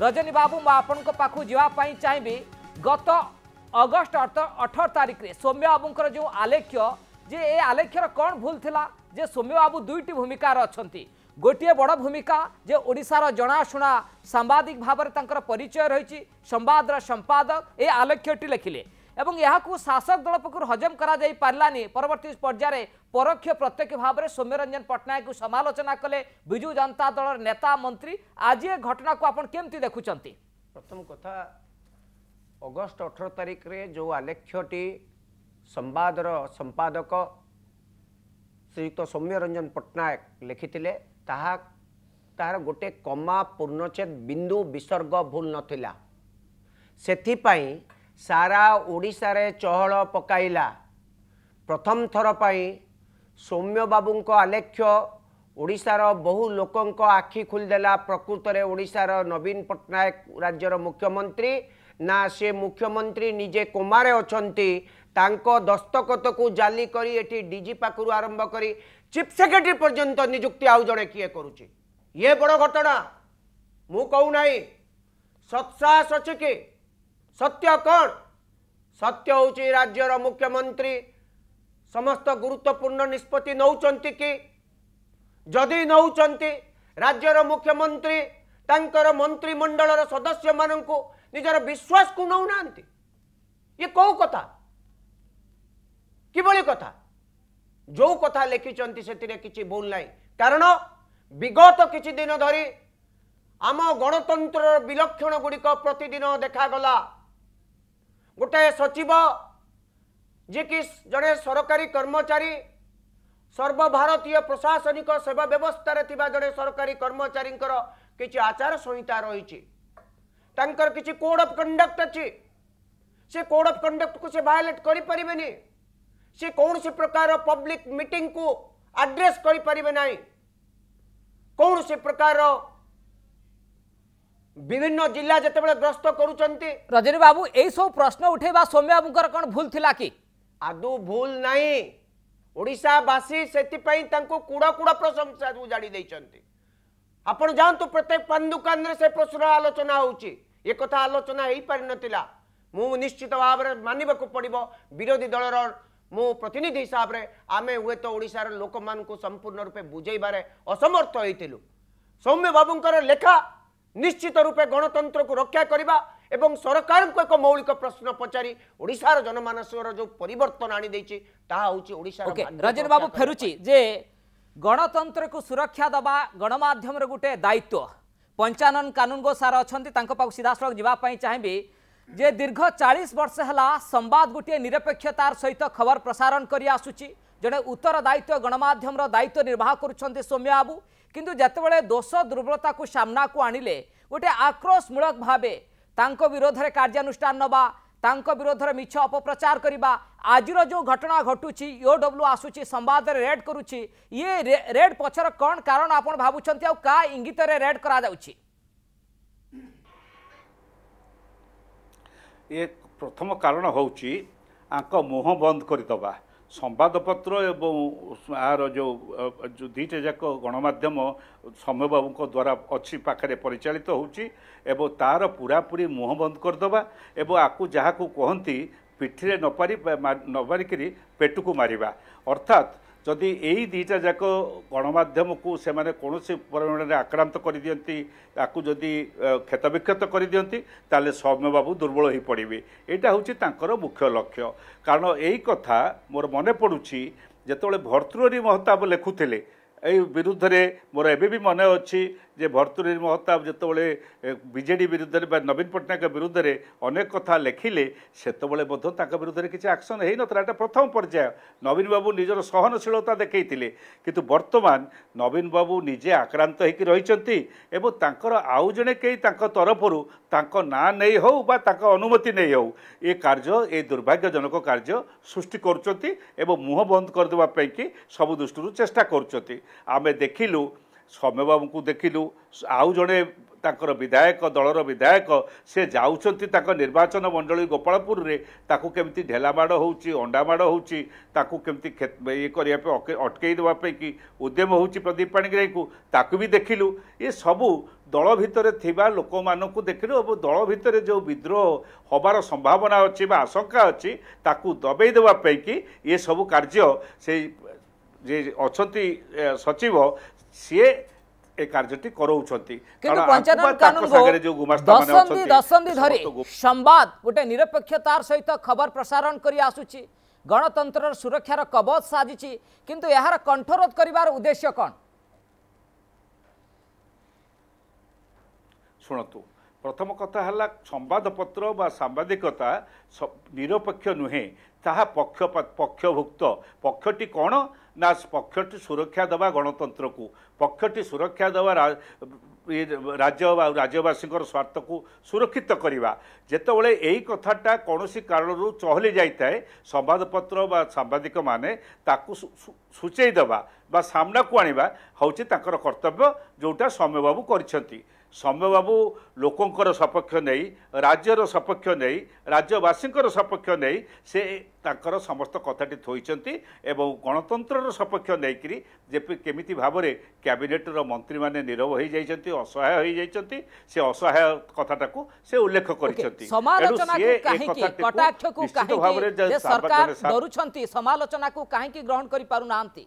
रजनी बाबू म आपणको पाखु जावाई चाहिँ गत अगस्ट अठर तारिखले सौम्य बाबुको जो आलेख्य ଯେ ଏ ଆଲେଖ୍ୟର କ'ଣ ଭୁଲ ଥିଲା ଯେ ସୌମ୍ୟବାବୁ ଦୁଇଟି ଭୂମିକାରେ ଅଛନ୍ତି ଗୋଟିଏ ବଡ଼ ଭୂମିକା ଯେ ଓଡ଼ିଶାର ଜଣାଶୁଣା ସାମ୍ବାଦିକ ଭାବରେ ତାଙ୍କର ପରିଚୟ ରହିଛି ସମ୍ବାଦର ସମ୍ପାଦକ ଏ ଆଲେଖ୍ୟଟି ଲେଖିଲେ एको शासक दल पक्ष हजम गराइ पारानि पर्वर्ती पर्यावार परोक्ष प्रत्यक्ष भावर सौम्य रञ्जन पट्टनायक समोचना कले विजु जनता दल नेता मन्त्री आज ये घटना को घटनाको आमि देखुन्छ प्रथम कथा अगस्त अठर तारिख जो आलेखि संवादर संपादक श्रीयुक्त सौम्य रंजन पट्टनायक लेखिदिँदै ता त गए कमा पूर्णच्छेद विन्दु विसर्ग भूल भुल नै ସାରା ଓଡ଼ିଶାରେ ଚହଳ ପକାଇଲା ପ୍ରଥମ ଥର ପାଇଁ ସୌମ୍ୟବାବୁଙ୍କ ଆଲେଖ୍ୟ ଓଡ଼ିଶାର ବହୁ ଲୋକଙ୍କ ଆଖି ଖୋଲିଦେଲା ପ୍ରକୃତରେ ଓଡ଼ିଶାର ନବୀନ ପଟ୍ଟନାୟକ ରାଜ୍ୟର ମୁଖ୍ୟମନ୍ତ୍ରୀ ନା ସେ ମୁଖ୍ୟମନ୍ତ୍ରୀ ନିଜେ କୋମାରେ ଅଛନ୍ତି ତାଙ୍କ ଦସ୍ତଖତକୁ ଜାଲି କରି ଏଠି ଡିଜି ପାଖରୁ ଆରମ୍ଭ କରି ଚିଫ୍ ସେକ୍ରେଟେରୀ ପର୍ଯ୍ୟନ୍ତ ନିଯୁକ୍ତି ଆଉ ଜଣେ କିଏ କରୁଛି ଇଏ ବଡ଼ ଘଟଣା ମୁଁ କହୁନାହିଁ ସତ୍ସାହସ ଅଛି କି ସତ୍ୟ କ'ଣ ସତ୍ୟ ହେଉଛି ରାଜ୍ୟର ମୁଖ୍ୟମନ୍ତ୍ରୀ ସମସ୍ତ ଗୁରୁତ୍ୱପୂର୍ଣ୍ଣ ନିଷ୍ପତ୍ତି ନେଉଛନ୍ତି କି ଯଦି ନେଉଛନ୍ତି ରାଜ୍ୟର ମୁଖ୍ୟମନ୍ତ୍ରୀ ତାଙ୍କର ମନ୍ତ୍ରୀମଣ୍ଡଳର ସଦସ୍ୟମାନଙ୍କୁ ନିଜର ବିଶ୍ୱାସକୁ ନେଉନାହାନ୍ତି ଇଏ କେଉଁ କଥା କିଭଳି କଥା ଯେଉଁ କଥା ଲେଖିଛନ୍ତି ସେଥିରେ କିଛି ଭୁଲ ନାହିଁ କାରଣ ବିଗତ କିଛି ଦିନ ଧରି ଆମ ଗଣତନ୍ତ୍ରର ବିଲକ୍ଷଣ ଗୁଡ଼ିକ ପ୍ରତିଦିନ ଦେଖାଗଲା गोटे सचिव जे कि जड़े सरकारी कर्मचारी सर्वभारतीय प्रशासनिक सेवा व्यवस्था थिबा जड़े सरकारी कर्मचारी किसी आचार संहिता रही किसी कोड ऑफ कंडक्ट अच्छी से कोड अफ कंडक्ट को से कर करें से कौन सी प्रकार पब्लिक मीटिंग को आड्रेस करें कौन सी प्रकार বিভিন্ন জেলা যেতবে গ্রস্ত করছেন রজনী বাবু এইসব প্রশ্ন উঠাইবা সৌম্য বাবুঙ্কর কোণ ভুল লা কি আদৌ ভুল নাই ওড়িশাবাসী সেপাই তাঁকু কুড় কুড় প্রশংসা উজাড়ি দিয়েছেন আপন যাতে প্রত্যেক পান দোকানে সে প্রশ্ন আলোচনা হচ্ছে এ কথা আলোচনা হয়ে পারি নথিলা মু নিশ্চিত ভাবে মানবাক পড়ব বিরোধী দলর মু প্রতিনিধি হিসাবে আমি হুয়েত ওড়িশার লোক মানুষ সম্পূর্ণ রূপে বুঝাইবার অসমর্থ হয়েছিল সৌম্য বাবুঙ্কর লেখা ନିଶ୍ଚିତ ରୂପେ ଗଣତନ୍ତ୍ରକୁ ରକ୍ଷା କରିବା ଏବଂ ସରକାରଙ୍କୁ ଏକ ମୌଳିକ ପ୍ରଶ୍ନ ପଚାରି ଓଡ଼ିଶାର ଜନମାନସର ଯେଉଁ ପରିବର୍ତ୍ତନ ଆଣିଦେଇଛି ତାହା ହେଉଛି ଓଡ଼ିଶା ରଜନ ବାବୁ ଫେରୁଛି ଯେ ଗଣତନ୍ତ୍ରକୁ ସୁରକ୍ଷା ଦେବା ଗଣମାଧ୍ୟମର ଗୋଟେ ଦାୟିତ୍ୱ ପଞ୍ଚାନନ କାନୁନଗୋ ସାର ଅଛନ୍ତି ତାଙ୍କ ପାଖକୁ ସିଧାସଳଖ ଯିବା ପାଇଁ ଚାହିଁବି ଯେ ଦୀର୍ଘ ଚାଳିଶ ବର୍ଷ ହେଲା ସମ୍ବାଦ ଗୋଟିଏ ନିରପେକ୍ଷତାର ସହିତ ଖବର ପ୍ରସାରଣ କରି ଆସୁଛି ଜଣେ ଉତ୍ତରଦାୟିତ୍ୱ ଗଣମାଧ୍ୟମର ଦାୟିତ୍ୱ ନିର୍ବାହ କରୁଛନ୍ତି ସୌମ୍ୟ ବାବୁ କିନ୍ତୁ ଯେତେବେଳେ ଦୋଷ ଦୁର୍ବଳତାକୁ ସାମ୍ନାକୁ ଆଣିଲେ ଗୋଟିଏ ଆକ୍ରୋଶମୂଳକ ଭାବେ ତାଙ୍କ ବିରୋଧରେ କାର୍ଯ୍ୟାନୁଷ୍ଠାନ ନେବା ତାଙ୍କ ବିରୋଧରେ ମିଛ ଅପପ୍ରଚାର କରିବା ଆଜିର ଯେଉଁ ଘଟଣା ଘଟୁଛି ଓ ଡବ୍ଲ୍ୟୁ ଆସୁଛି ସମ୍ବାଦରେ ରେଡ୍ କରୁଛି ଇଏ ରେଡ୍ ପଛର କ'ଣ କାରଣ ଆପଣ ଭାବୁଛନ୍ତି ଆଉ କାହା ଇଙ୍ଗିତରେ ରେଡ୍ କରାଯାଉଛି ଇଏ ପ୍ରଥମ କାରଣ ହେଉଛି ଆଙ୍କ ମୁହଁ ବନ୍ଦ କରିଦେବା ସମ୍ବାଦପତ୍ର ଏବଂ ଏହାର ଯେଉଁ ଦୁଇଟା ଯାକ ଗଣମାଧ୍ୟମ ବାବୁଙ୍କ ଦ୍ୱାରା ଅଛି ପାଖରେ ପରିଚାଳିତ ହେଉଛି ଏବଂ ତା'ର ପୁରାପୁରି ମୁହଁ ବନ୍ଦ କରିଦେବା ଏବଂ ଆକୁ ଯାହାକୁ କୁହନ୍ତି ପିଠିରେ ନ ପାରି ନ ମାରିକିରି ପେଟକୁ ମାରିବା ଅର୍ଥାତ୍ ଯଦି ଏଇ ଦୁଇଟା ଯାକ ଗଣମାଧ୍ୟମକୁ ସେମାନେ କୌଣସି ପରିମାଣରେ ଆକ୍ରାନ୍ତ କରିଦିଅନ୍ତି ତାକୁ ଯଦି କ୍ଷତବିକ୍ଷତ କରିଦିଅନ୍ତି ତାହେଲେ ସୌମ୍ୟବାବୁ ଦୁର୍ବଳ ହୋଇପଡ଼ିବେ ଏଇଟା ହେଉଛି ତାଙ୍କର ମୁଖ୍ୟ ଲକ୍ଷ୍ୟ କାରଣ ଏଇ କଥା ମୋର ମନେ ପଡ଼ୁଛି ଯେତେବେଳେ ଭର୍ତ୍ତୃହରି ମହତାବ ଲେଖୁଥିଲେ ଏଇ ବିରୁଦ୍ଧରେ ମୋର ଏବେ ବି ମନେ ଅଛି ଯେ ଭର୍ତ୍ତୃହରି ମହତାବ ଯେତେବେଳେ ବିଜେଡ଼ି ବିରୁଦ୍ଧରେ ବା ନବୀନ ପଟ୍ଟନାୟକ ବିରୁଦ୍ଧରେ ଅନେକ କଥା ଲେଖିଲେ ସେତେବେଳେ ମଧ୍ୟ ତାଙ୍କ ବିରୁଦ୍ଧରେ କିଛି ଆକ୍ସନ୍ ହୋଇନଥିଲା ଏଇଟା ପ୍ରଥମ ପର୍ଯ୍ୟାୟ ନବୀନ ବାବୁ ନିଜର ସହନଶୀଳତା ଦେଖେଇଥିଲେ କିନ୍ତୁ ବର୍ତ୍ତମାନ ନବୀନ ବାବୁ ନିଜେ ଆକ୍ରାନ୍ତ ହୋଇକି ରହିଛନ୍ତି ଏବଂ ତାଙ୍କର ଆଉ ଜଣେ କେହି ତାଙ୍କ ତରଫରୁ ତାଙ୍କ ନାଁ ନେଇ ହେଉ ବା ତାଙ୍କ ଅନୁମତି ନେଇ ହେଉ ଏ କାର୍ଯ୍ୟ ଏ ଦୁର୍ଭାଗ୍ୟଜନକ କାର୍ଯ୍ୟ ସୃଷ୍ଟି କରୁଛନ୍ତି ଏବଂ ମୁହଁ ବନ୍ଦ କରିଦେବା ପାଇଁକି ସବୁ ଦୃଷ୍ଟିରୁ ଚେଷ୍ଟା କରୁଛନ୍ତି ଆମେ ଦେଖିଲୁ ସୌମ୍ୟବାବୁଙ୍କୁ ଦେଖିଲୁ ଆଉ ଜଣେ ତାଙ୍କର ବିଧାୟକ ଦଳର ବିଧାୟକ ସେ ଯାଉଛନ୍ତି ତାଙ୍କ ନିର୍ବାଚନ ମଣ୍ଡଳୀ ଗୋପାଳପୁରରେ ତାକୁ କେମିତି ଢେଲା ମାଡ଼ ହେଉଛି ଅଣ୍ଡା ମାଡ଼ ହେଉଛି ତାକୁ କେମିତି ଇଏ କରିବା ପାଇଁ ଅଟକେଇ ଦେବା ପାଇଁ କି ଉଦ୍ୟମ ହେଉଛି ପ୍ରଦୀପ ପାଣିଗ୍ରାହୀଙ୍କୁ ତାକୁ ବି ଦେଖିଲୁ ଏ ସବୁ ଦଳ ଭିତରେ ଥିବା ଲୋକମାନଙ୍କୁ ଦେଖିଲୁ ଏବଂ ଦଳ ଭିତରେ ଯେଉଁ ବିଦ୍ରୋହ ହେବାର ସମ୍ଭାବନା ଅଛି ବା ଆଶଙ୍କା ଅଛି ତାକୁ ଦବେଇ ଦେବା ପାଇଁକି ଏସବୁ କାର୍ଯ୍ୟ ସେଇ যে অছন্তি সচিব সিয়ে এ কার্যটি করৌছন্তি কিন্তু পঞ্চানন কানুনগো দশন্ধি দশন্ধি ধরে সংবাদ গোটে নিরপেক্ষতার সহিত খবর প্রসারণ করি আসুছি গণতন্ত্রর সুরক্ষার কবচ সাজিছি কিন্তু এর কণ্ঠরোধ করিবার উদ্দেশ্য কোন শুণতু ପ୍ରଥମ କଥା ହେଲା ସମ୍ବାଦପତ୍ର ବା ସାମ୍ବାଦିକତା ନିରପେକ୍ଷ ନୁହେଁ ତାହା ପକ୍ଷ ପକ୍ଷଭୁକ୍ତ ପକ୍ଷଟି କ'ଣ ନା ପକ୍ଷଟି ସୁରକ୍ଷା ଦେବା ଗଣତନ୍ତ୍ରକୁ ପକ୍ଷଟି ସୁରକ୍ଷା ଦେବା ରାଜ୍ୟ ବା ରାଜ୍ୟବାସୀଙ୍କର ସ୍ୱାର୍ଥକୁ ସୁରକ୍ଷିତ କରିବା ଯେତେବେଳେ ଏଇ କଥାଟା କୌଣସି କାରଣରୁ ଚହଲି ଯାଇଥାଏ ସମ୍ବାଦପତ୍ର ବା ସାମ୍ବାଦିକମାନେ ତାକୁ ସୂଚେଇ ଦେବା ବା ସାମ୍ନାକୁ ଆଣିବା ହେଉଛି ତାଙ୍କର କର୍ତ୍ତବ୍ୟ ଯେଉଁଟା ସୌମ୍ୟ ବାବୁ କରିଛନ୍ତି ବାବୁ ଲୋକଙ୍କର ସପକ୍ଷ ନେଇ ରାଜ୍ୟର ସପକ୍ଷ ନେଇ ରାଜ୍ୟବାସୀଙ୍କର ସପକ୍ଷ ନେଇ ସେ ତାଙ୍କର ସମସ୍ତ କଥାଟି ଥୋଇଛନ୍ତି ଏବଂ ଗଣତନ୍ତ୍ରର ସପକ୍ଷ ନେଇକରି ଯେପରି କେମିତି ଭାବରେ କ୍ୟାବିନେଟ୍ର ମନ୍ତ୍ରୀମାନେ ନିରବ ହୋଇଯାଇଛନ୍ତି ଅସହାୟ ହୋଇଯାଇଛନ୍ତି ସେ ଅସହାୟ କଥାଟାକୁ ସେ ଉଲ୍ଲେଖ କରିଛନ୍ତି ସମାଲୋଚନାକୁ କାହିଁକି ଗ୍ରହଣ କରିପାରୁନାହାନ୍ତି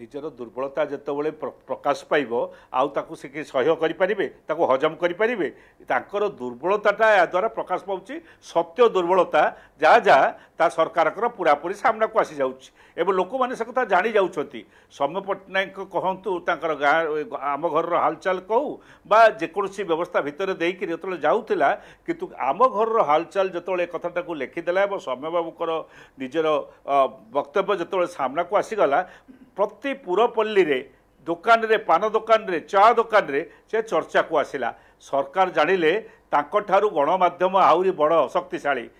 ନିଜର ଦୁର୍ବଳତା ଯେତେବେଳେ ପ୍ରକାଶ ପାଇବ ଆଉ ତାକୁ ସେ କିଛି ସହ୍ୟ କରିପାରିବେ ତାକୁ ହଜମ କରିପାରିବେ ତାଙ୍କର ଦୁର୍ବଳତାଟା ଏହା ଦ୍ୱାରା ପ୍ରକାଶ ପାଉଛି ସତ୍ୟ ଦୁର୍ବଳତା ଯାହା ଯାହା ତା ସରକାରଙ୍କର ପୁରାପୁରି ସାମ୍ନାକୁ ଆସିଯାଉଛି ଏବଂ ଲୋକମାନେ ସେ କଥା ଜାଣିଯାଉଛନ୍ତି ସୌମ୍ୟ ପଟ୍ଟନାୟକ କହନ୍ତୁ ତାଙ୍କର ଗାଁ ଆମ ଘରର ହାଲଚାଲ କହୁ ବା ଯେକୌଣସି ବ୍ୟବସ୍ଥା ଭିତରେ ଦେଇକରି ଯେତେବେଳେ ଯାଉଥିଲା କିନ୍ତୁ ଆମ ଘରର ହାଲଚାଲ ଯେତେବେଳେ ଏ କଥାଟାକୁ ଲେଖିଦେଲା ଏବଂ ସୌମ୍ୟ ବାବୁଙ୍କର ନିଜର ବକ୍ତବ୍ୟ ଯେତେବେଳେ ସାମ୍ନାକୁ ଆସିଗଲା ପ୍ରତି ପୁରପଲ୍ଲୀରେ ଦୋକାନରେ ପାନ ଦୋକାନରେ ଚା ଦୋକାନରେ ସେ ଚର୍ଚ୍ଚାକୁ ଆସିଲା ସରକାର ଜାଣିଲେ ତାଙ୍କଠାରୁ ଗଣମାଧ୍ୟମ ଆହୁରି ବଡ଼ ଶକ୍ତିଶାଳୀ